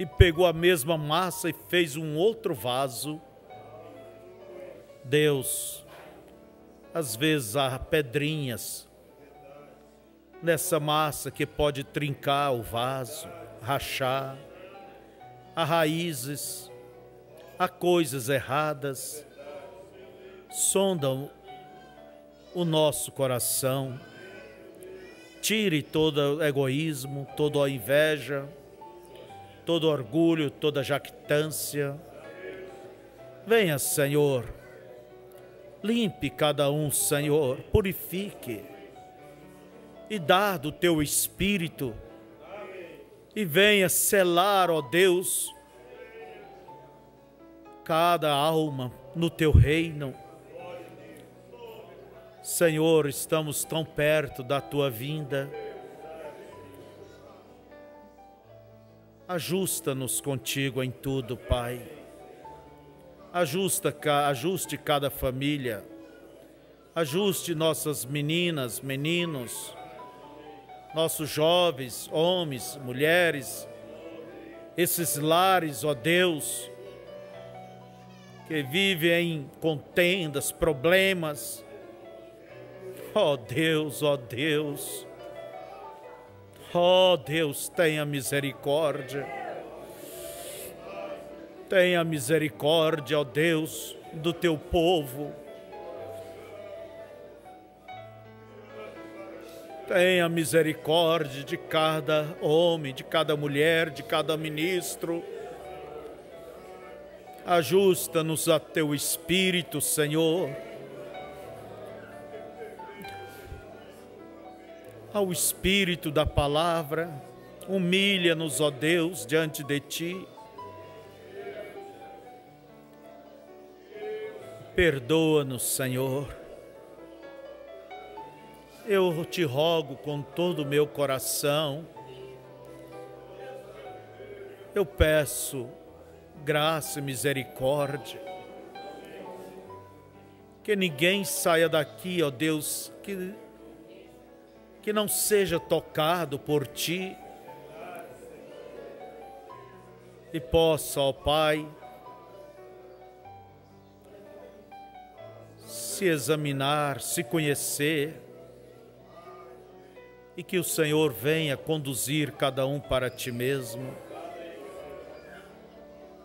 E pegou a mesma massa e fez um outro vaso. Deus, às vezes há pedrinhas nessa massa que pode trincar o vaso, rachar a raízes, a coisas erradas, sondam o nosso coração, tire todo egoísmo, toda inveja, todo orgulho, toda jactância. Venha, Senhor, limpe cada um, Senhor, purifique e dá do teu espírito e venha selar, ó Deus, cada alma no teu reino. Senhor, estamos tão perto da tua vinda. Ajusta-nos contigo em tudo, Pai. Ajusta, ajuste cada família. Ajuste nossas meninas, meninos nossos jovens, homens, mulheres, esses lares, ó Deus, que vivem em contendas, problemas. Ó Deus, ó Deus, ó Deus, tenha misericórdia. Tenha misericórdia, ó Deus, do teu povo Tenha misericórdia de cada homem, de cada mulher, de cada ministro. Ajusta-nos a teu espírito, Senhor. Ao espírito da palavra, humilha-nos, ó Deus, diante de ti. Perdoa-nos, Senhor eu te rogo com todo o meu coração. Eu peço graça e misericórdia. Que ninguém saia daqui, ó Deus, que, que não seja tocado por ti. E possa, ó Pai, se examinar, se conhecer e que o Senhor venha conduzir cada um para ti mesmo.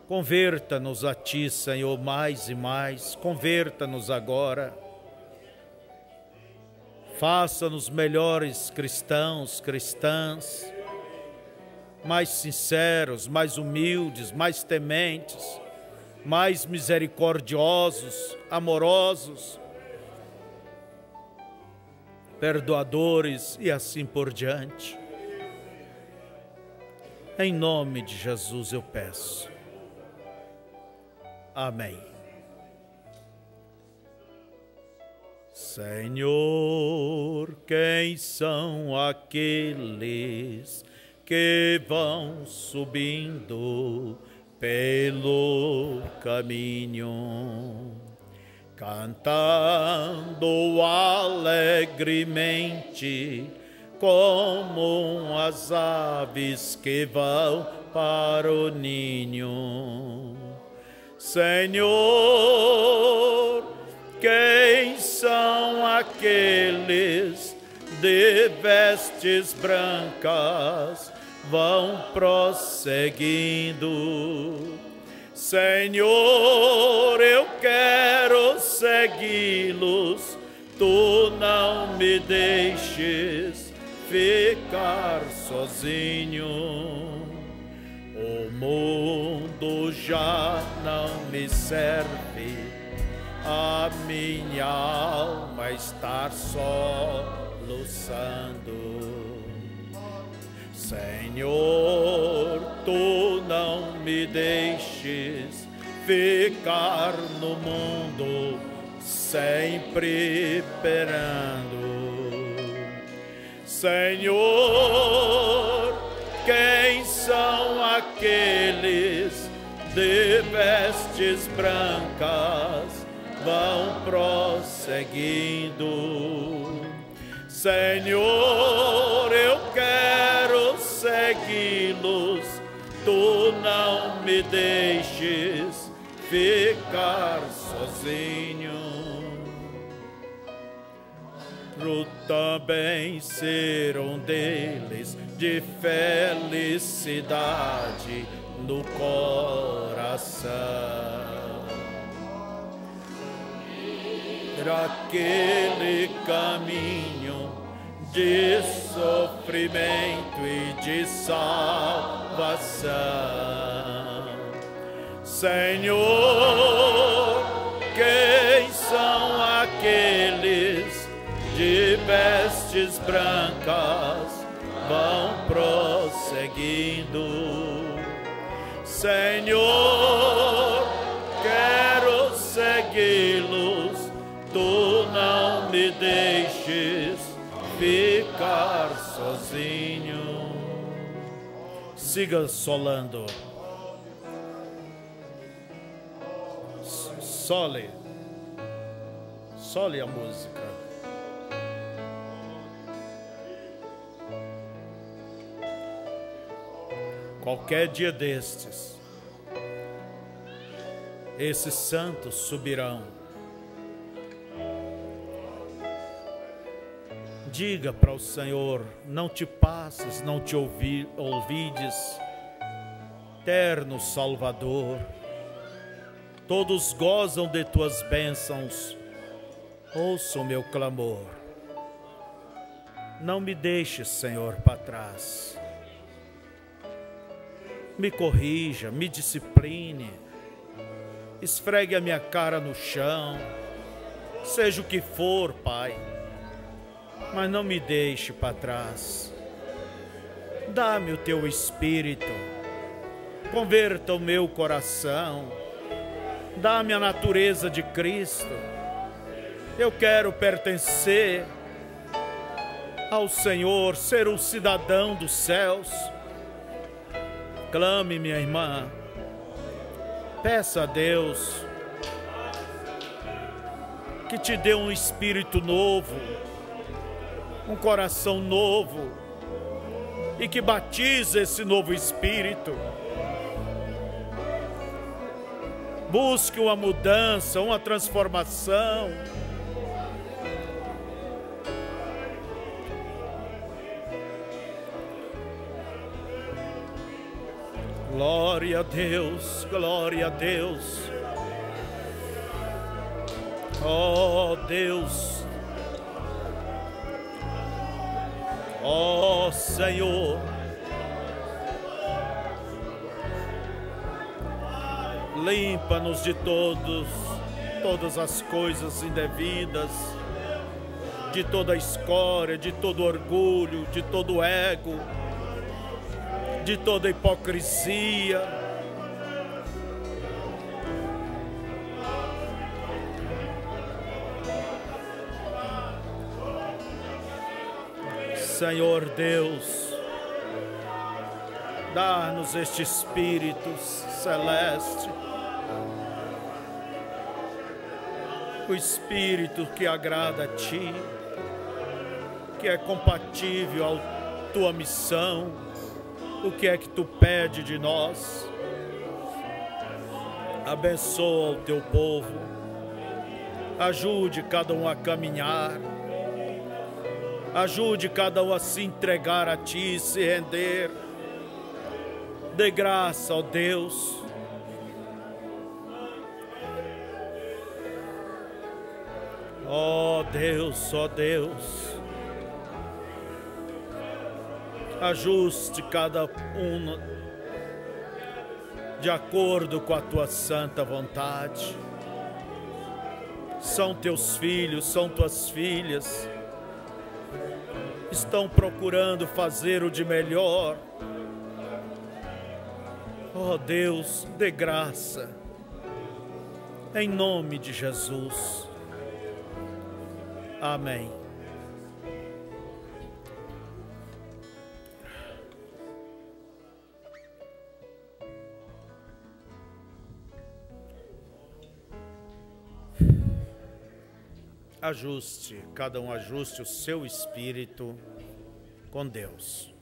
Converta-nos a ti, Senhor, mais e mais, converta-nos agora. Faça-nos melhores cristãos, cristãs, mais sinceros, mais humildes, mais tementes, mais misericordiosos, amorosos perdoadores e assim por diante. Em nome de Jesus eu peço. Amém. Senhor, quem são aqueles que vão subindo pelo caminho? cantando alegremente, como as aves que vão para o ninho. Senhor, quem são aqueles de vestes brancas? Vão prosseguindo Senhor, eu quero segui-los, tu não me deixes ficar sozinho. O mundo já não me serve, a minha alma está só soluçando. Senhor, tu não me deixes ficar no mundo sempre perando. Senhor, quem são aqueles de vestes brancas vão prosseguindo? Senhor, eu quero segui-los, tu não me deixes ficar sozinho. Pro também ser um deles de felicidade no coração. Por aquele caminho de sofrimento e de salvação. Senhor, quem são aqueles de vestes brancas vão prosseguindo? Senhor, quero segui-los, tu não me deixes ficar sozinho. Siga solando. Sole. Sole a música. Qualquer dia destes, esses santos subirão diga para o Senhor: não te passes, não te ouvi, ouvides, terno Salvador. Todos gozam de tuas bênçãos, ouça o meu clamor. Não me deixes, Senhor, para trás. Me corrija, me discipline, esfregue a minha cara no chão, seja o que for, Pai mas não me deixe para trás. Dá-me o teu espírito, converta o meu coração, dá-me a natureza de Cristo. Eu quero pertencer ao Senhor, ser um cidadão dos céus. Clame, minha irmã, peça a Deus que te dê um espírito novo um coração novo e que batiza esse novo espírito. Busque uma mudança, uma transformação. Glória a Deus, glória a Deus. Oh, Deus. ó Senhor. Limpa-nos de todos, todas as coisas indevidas, de toda escória, de todo orgulho, de todo ego, de toda hipocrisia Senhor Deus, dá nos este Espírito Celeste, o Espírito que agrada a Ti, que é compatível à Tua missão, o que é que Tu pede de nós. Abençoa o Teu povo, ajude cada um a caminhar, Ajude cada um a se entregar a Ti, se render. Dê graça, ó Deus. Ó Deus, ó Deus. Ajuste cada um de acordo com a tua santa vontade. São teus filhos, são tuas filhas estão procurando fazer o de melhor. Ó oh Deus, de graça, em nome de Jesus. Amém. ajuste, cada um ajuste o seu espírito com Deus.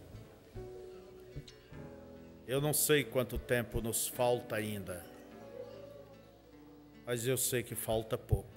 Eu não sei quanto tempo nos falta ainda, mas eu sei que falta pouco.